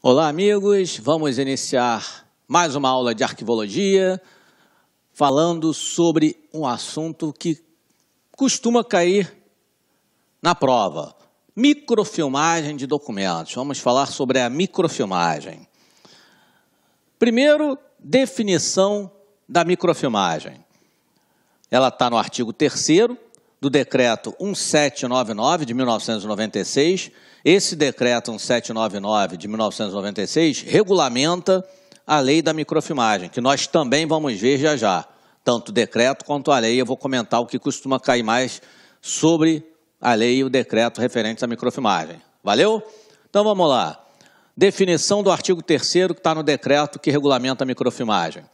Olá, amigos. Vamos iniciar mais uma aula de arquivologia, falando sobre um assunto que costuma cair na prova: microfilmagem de documentos. Vamos falar sobre a microfilmagem. Primeiro, definição da microfilmagem. Ela está no artigo 3 do Decreto 1799 de 1996 esse decreto 1799 de 1996 regulamenta a lei da microfilmagem, que nós também vamos ver já já. Tanto o decreto quanto a lei, eu vou comentar o que costuma cair mais sobre a lei e o decreto referentes à microfilmagem. Valeu? Então vamos lá. Definição do artigo 3 que está no decreto que regulamenta a microfilmagem.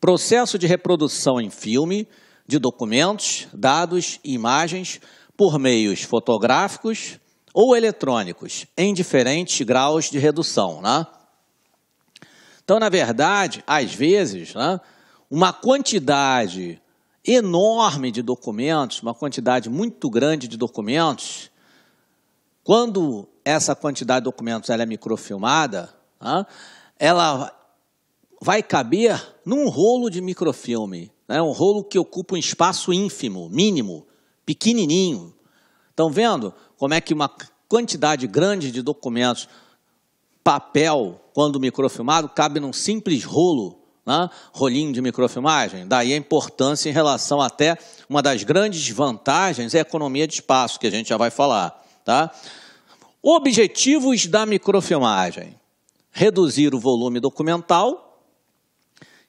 Processo de reprodução em filme de documentos, dados e imagens por meios fotográficos, ou eletrônicos, em diferentes graus de redução. Né? Então, na verdade, às vezes, né, uma quantidade enorme de documentos, uma quantidade muito grande de documentos, quando essa quantidade de documentos ela é microfilmada, né, ela vai caber num rolo de microfilme, né, um rolo que ocupa um espaço ínfimo, mínimo, pequenininho. Estão vendo? como é que uma quantidade grande de documentos, papel, quando microfilmado, cabe num simples rolo, né? rolinho de microfilmagem. Daí a importância em relação até uma das grandes vantagens é a economia de espaço, que a gente já vai falar. Tá? Objetivos da microfilmagem: reduzir o volume documental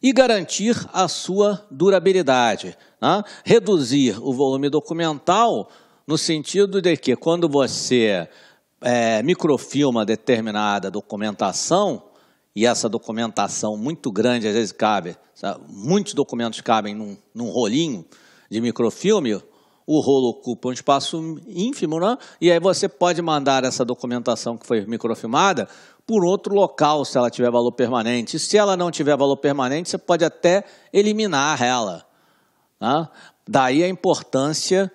e garantir a sua durabilidade. Né? Reduzir o volume documental no sentido de que quando você é, microfilma determinada documentação, e essa documentação muito grande às vezes cabe, sabe? muitos documentos cabem num, num, rolinho de microfilme, o rolo ocupa um espaço ínfimo, né, e aí você pode mandar essa documentação que foi microfilmada por outro local, se ela tiver valor permanente. E se ela não tiver valor permanente, você pode até eliminar ela. Né? Daí a importância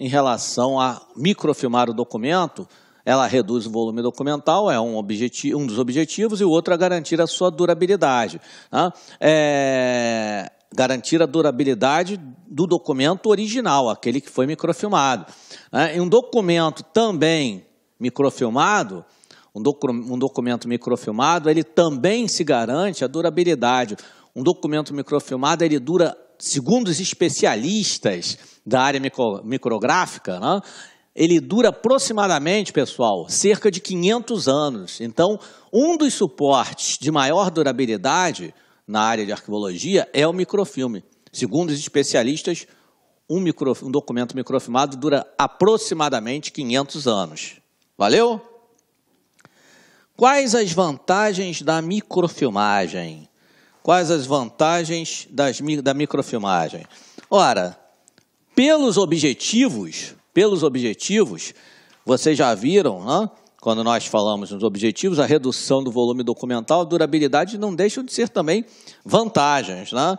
em relação a microfilmar o documento, ela reduz o volume documental, é um, objetivo, um dos objetivos, e o outro é garantir a sua durabilidade. Né? É, garantir a durabilidade do documento original, aquele que foi microfilmado. Né? E um documento também microfilmado, um, docu um documento microfilmado, ele também se garante a durabilidade. Um documento microfilmado, ele dura segundo os especialistas da área micro, micrográfica, né, ele dura aproximadamente, pessoal, cerca de 500 anos. Então, um dos suportes de maior durabilidade na área de arqueologia é o microfilme. Segundo os especialistas, um, micro, um documento microfilmado dura aproximadamente 500 anos. Valeu? Quais as vantagens da microfilmagem? Quais as vantagens das, da microfilmagem? Ora, pelos objetivos, pelos objetivos, vocês já viram, né? quando nós falamos nos objetivos, a redução do volume documental, a durabilidade não deixam de ser também vantagens. Né?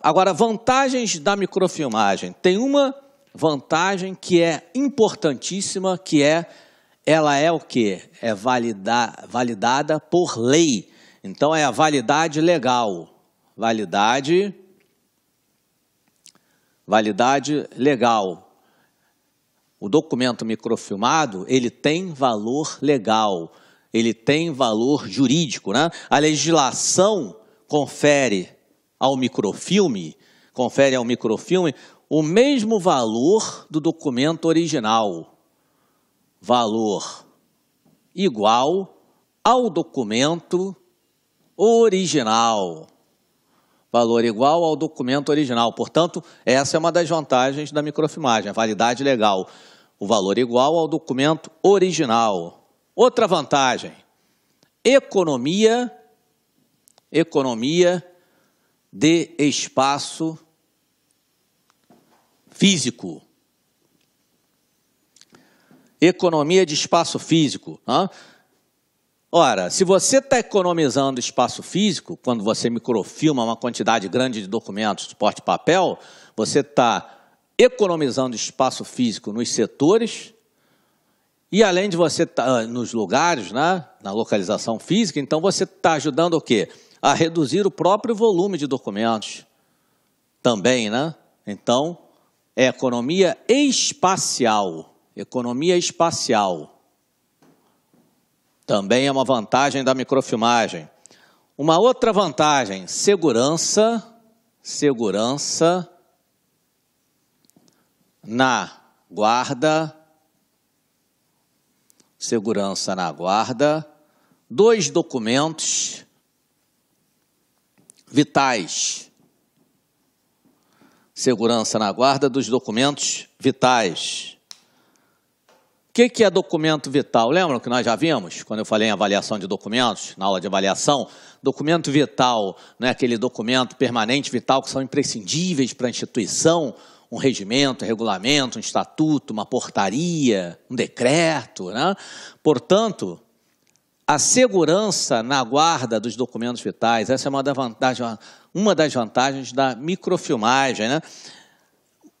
Agora, vantagens da microfilmagem. Tem uma vantagem que é importantíssima, que é ela é o que? É validar, validada por lei. Então é a validade legal. Validade validade legal. O documento microfilmado, ele tem valor legal, ele tem valor jurídico, né? A legislação confere ao microfilme, confere ao microfilme o mesmo valor do documento original. Valor igual ao documento original. Valor igual ao documento original. Portanto, essa é uma das vantagens da microfilmagem, a validade legal. O valor igual ao documento original. Outra vantagem, economia, economia de espaço físico. Economia de espaço físico. Hein? Ora, se você está economizando espaço físico, quando você microfilma uma quantidade grande de documentos, suporte papel, você está economizando espaço físico nos setores e além de você estar tá, ah, nos lugares, né, na localização física, então você está ajudando o quê? A reduzir o próprio volume de documentos também, né? Então, é economia espacial, economia espacial. Também é uma vantagem da microfilmagem. Uma outra vantagem, segurança, segurança na guarda, segurança na guarda, dois documentos vitais. Segurança na guarda dos documentos vitais que, que é documento vital? Lembram que nós já vimos, quando eu falei em avaliação de documentos, na aula de avaliação, documento vital não é aquele documento permanente vital que são imprescindíveis para a instituição, um regimento, um regulamento, um estatuto, uma portaria, um decreto. Né? Portanto, a segurança na guarda dos documentos vitais, essa é uma, da vantagem, uma das vantagens da microfilmagem. Né?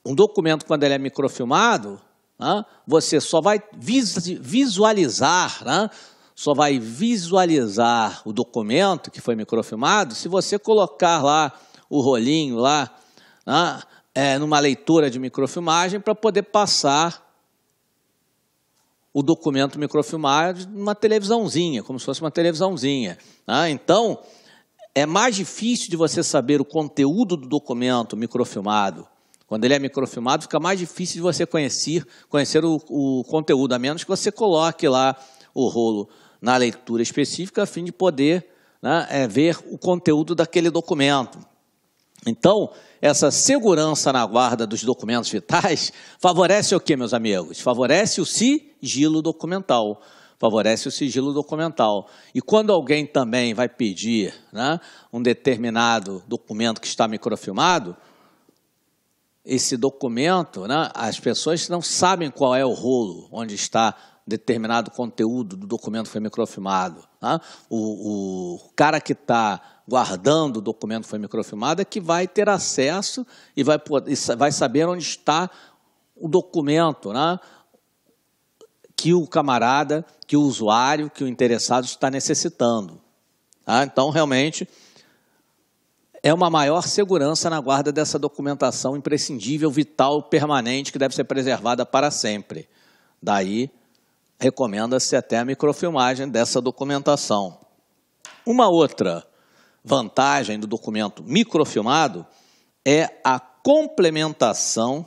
Um documento, quando ele é microfilmado, né? você só vai visualizar, né? só vai visualizar o documento que foi microfilmado se você colocar lá o rolinho lá né? é, numa leitura de microfilmagem para poder passar o documento microfilmado numa televisãozinha, como se fosse uma televisãozinha. Né? Então, é mais difícil de você saber o conteúdo do documento microfilmado quando ele é microfilmado, fica mais difícil de você conhecer, conhecer o, o conteúdo, a menos que você coloque lá o rolo na leitura específica, a fim de poder né, é, ver o conteúdo daquele documento. Então, essa segurança na guarda dos documentos vitais favorece o quê, meus amigos? Favorece o sigilo documental. Favorece o sigilo documental. E quando alguém também vai pedir né, um determinado documento que está microfilmado, esse documento, né, as pessoas não sabem qual é o rolo onde está determinado conteúdo do documento que foi microfilmado. Né? O, o, cara que está guardando o documento que foi microfilmado é que vai ter acesso e vai, vai saber onde está o documento né? que o camarada, que o usuário, que o interessado está necessitando. Tá? Então, realmente, é uma maior segurança na guarda dessa documentação imprescindível, vital, permanente, que deve ser preservada para sempre. Daí, recomenda-se até a microfilmagem dessa documentação. Uma outra vantagem do documento microfilmado é a complementação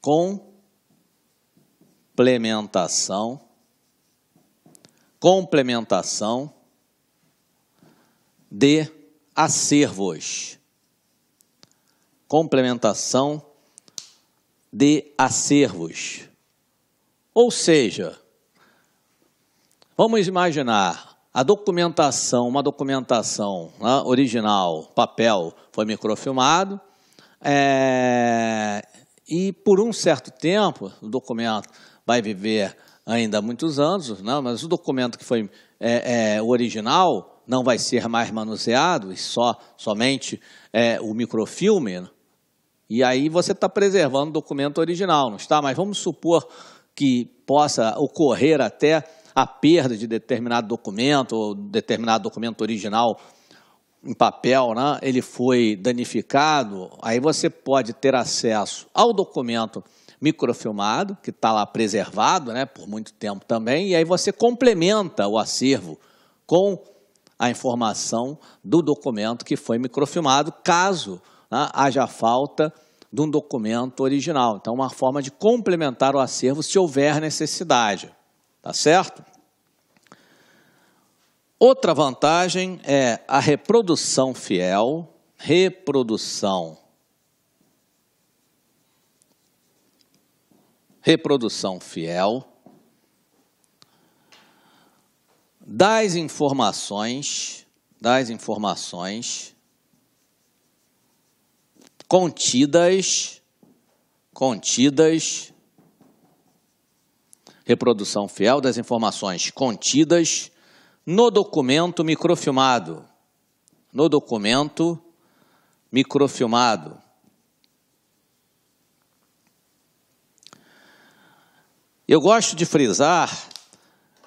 complementação complementação de acervos. Complementação de acervos. Ou seja, vamos imaginar a documentação, uma documentação né, original, papel, foi microfilmado, é, e por um certo tempo, o documento vai viver ainda muitos anos, né, mas o documento que foi é, é, o original não vai ser mais manuseado, e só somente é, o microfilme, né? e aí você está preservando o documento original, não está? Mas vamos supor que possa ocorrer até a perda de determinado documento, ou determinado documento original em papel, né? ele foi danificado, aí você pode ter acesso ao documento microfilmado, que está lá preservado né, por muito tempo também, e aí você complementa o acervo com a informação do documento que foi microfilmado, caso né, haja falta de um documento original. Então, uma forma de complementar o acervo se houver necessidade. Tá certo? Outra vantagem é a reprodução fiel, reprodução. Reprodução fiel das informações, das informações contidas, contidas, reprodução fiel das informações contidas no documento microfilmado, no documento microfilmado. Eu gosto de frisar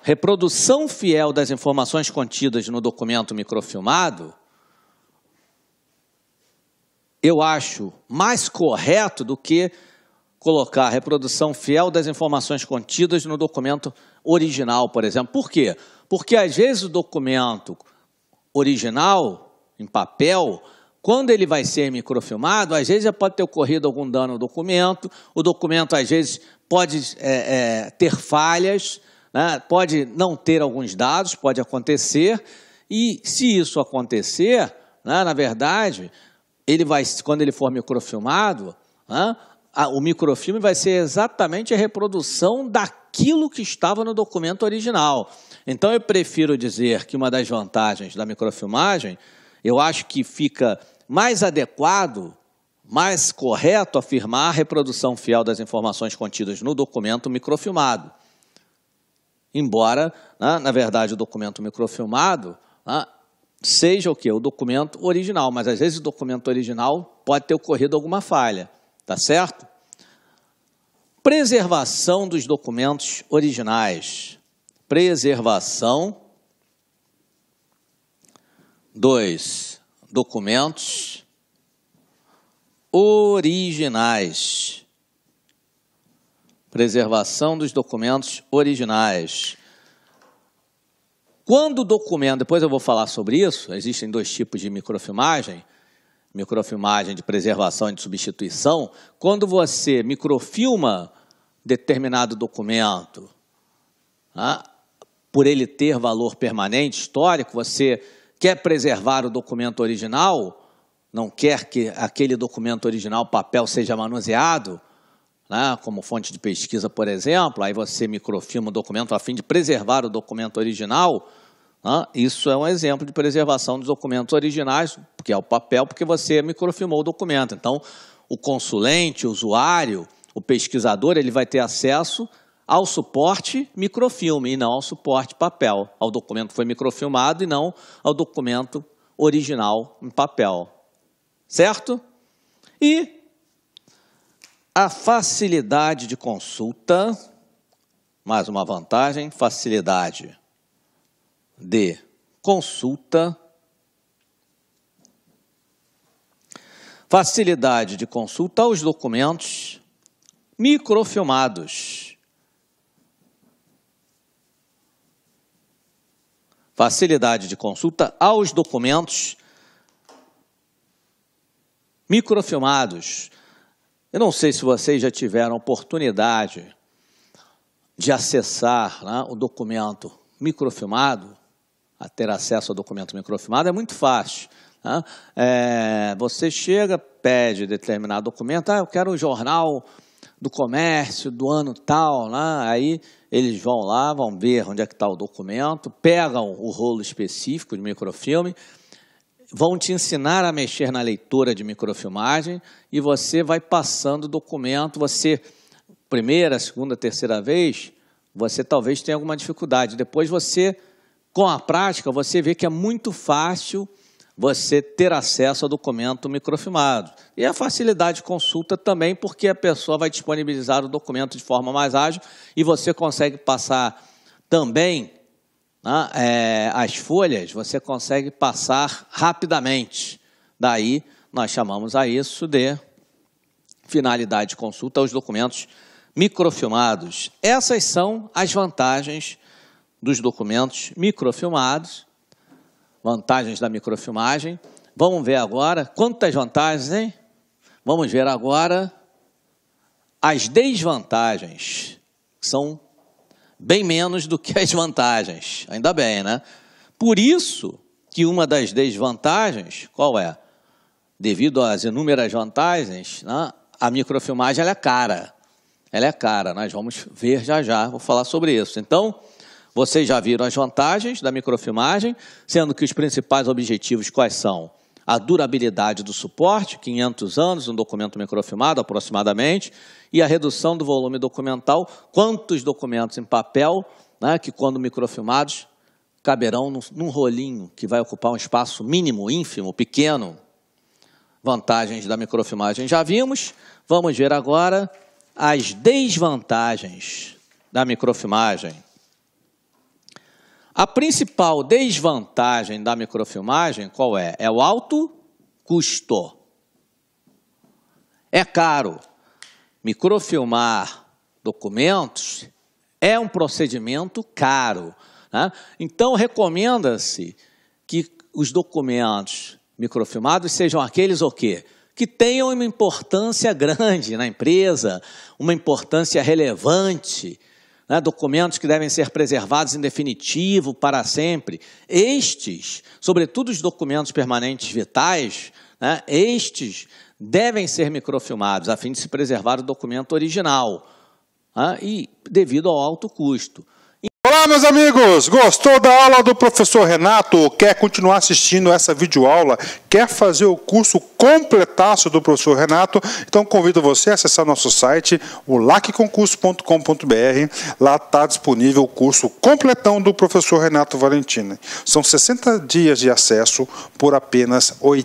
reprodução fiel das informações contidas no documento microfilmado, eu acho mais correto do que colocar a reprodução fiel das informações contidas no documento original, por exemplo. Por quê? Porque às vezes o documento original, em papel, quando ele vai ser microfilmado, às vezes pode ter ocorrido algum dano ao documento, o documento às vezes pode é, é, ter falhas, né? Pode não ter alguns dados, pode acontecer, e se isso acontecer, né, na verdade, ele vai, quando ele for microfilmado, né, o microfilme vai ser exatamente a reprodução daquilo que estava no documento original. Então eu prefiro dizer que uma das vantagens da microfilmagem, eu acho que fica mais adequado, mais correto afirmar a reprodução fiel das informações contidas no documento microfilmado. Embora, né, na verdade, o documento microfilmado né, seja o que? O documento original, mas às vezes o documento original pode ter ocorrido alguma falha, tá certo? Preservação dos documentos originais. Preservação dos documentos originais. Preservação dos documentos originais. Quando o documento, depois eu vou falar sobre isso, existem dois tipos de microfilmagem, microfilmagem de preservação e de substituição. Quando você microfilma determinado documento, né, por ele ter valor permanente, histórico, você quer preservar o documento original, não quer que aquele documento original, papel, seja manuseado, né, como fonte de pesquisa, por exemplo, aí você microfilma o documento a fim de preservar o documento original, né? isso é um exemplo de preservação dos documentos originais, porque é o papel, porque você microfilmou o documento. Então, o consulente, o usuário, o pesquisador, ele vai ter acesso ao suporte microfilme e não ao suporte papel, ao documento que foi microfilmado e não ao documento original em papel. Certo? E a facilidade de consulta, mais uma vantagem, facilidade de consulta. Facilidade de consulta aos documentos microfilmados. Facilidade de consulta aos documentos microfilmados eu não sei se vocês já tiveram oportunidade de acessar né, o documento microfilmado, a ter acesso ao documento microfilmado é muito fácil. Né? É, você chega, pede determinado documento, ah, eu quero um jornal do comércio do ano tal, né? aí eles vão lá, vão ver onde é que está o documento, pegam o rolo específico de microfilme, vão te ensinar a mexer na leitura de microfilmagem e você vai passando o documento, você primeira, segunda, terceira vez, você talvez tenha alguma dificuldade. Depois você com a prática, você vê que é muito fácil você ter acesso ao documento microfilmado. E a facilidade de consulta também, porque a pessoa vai disponibilizar o documento de forma mais ágil e você consegue passar também né, é, as folhas, você consegue passar rapidamente. Daí, nós chamamos a isso de finalidade de consulta aos documentos microfilmados. Essas são as vantagens dos documentos microfilmados, vantagens da microfilmagem. Vamos ver agora quantas vantagens, hein? Vamos ver agora as desvantagens, que são bem menos do que as vantagens. Ainda bem, né? Por isso que uma das desvantagens, qual é? Devido às inúmeras vantagens, né, a microfilmagem é cara. Ela é cara, nós vamos ver já já, vou falar sobre isso. Então, vocês já viram as vantagens da microfilmagem, sendo que os principais objetivos quais são? a durabilidade do suporte, 500 anos, um documento microfilmado aproximadamente, e a redução do volume documental, quantos documentos em papel, né, que quando microfilmados, caberão num, num rolinho que vai ocupar um espaço mínimo, ínfimo, pequeno. Vantagens da microfilmagem já vimos, vamos ver agora as desvantagens da microfilmagem. A principal desvantagem da microfilmagem qual é? É o alto custo. É caro. Microfilmar documentos é um procedimento caro. Né? Então, recomenda-se que os documentos microfilmados sejam aqueles o quê? Que tenham uma importância grande na empresa, uma importância relevante, né, documentos que devem ser preservados em definitivo para sempre. Estes, sobretudo os documentos permanentes vitais, né, estes devem ser microfilmados a fim de se preservar o documento original né, e devido ao alto custo. Olá, meus amigos! Gostou da aula do professor Renato? Quer continuar assistindo essa videoaula? Quer fazer o curso completaço do professor Renato? Então convido você a acessar nosso site, o lacconcurso.com.br. Lá está disponível o curso completão do professor Renato Valentini. São 60 dias de acesso por apenas R$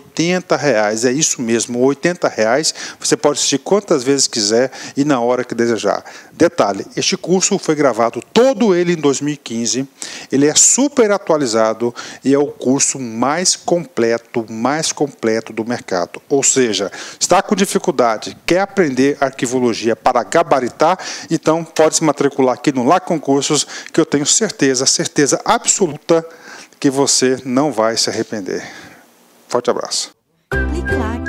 reais. É isso mesmo, R$ reais. Você pode assistir quantas vezes quiser e na hora que desejar. Detalhe, este curso foi gravado todo ele em 2015. Ele é super atualizado e é o curso mais completo, mais completo do mercado. Ou seja, está com dificuldade, quer aprender arquivologia para gabaritar, então pode se matricular aqui no LAC Concursos, que eu tenho certeza, certeza absoluta que você não vai se arrepender. Forte abraço. Clique lá.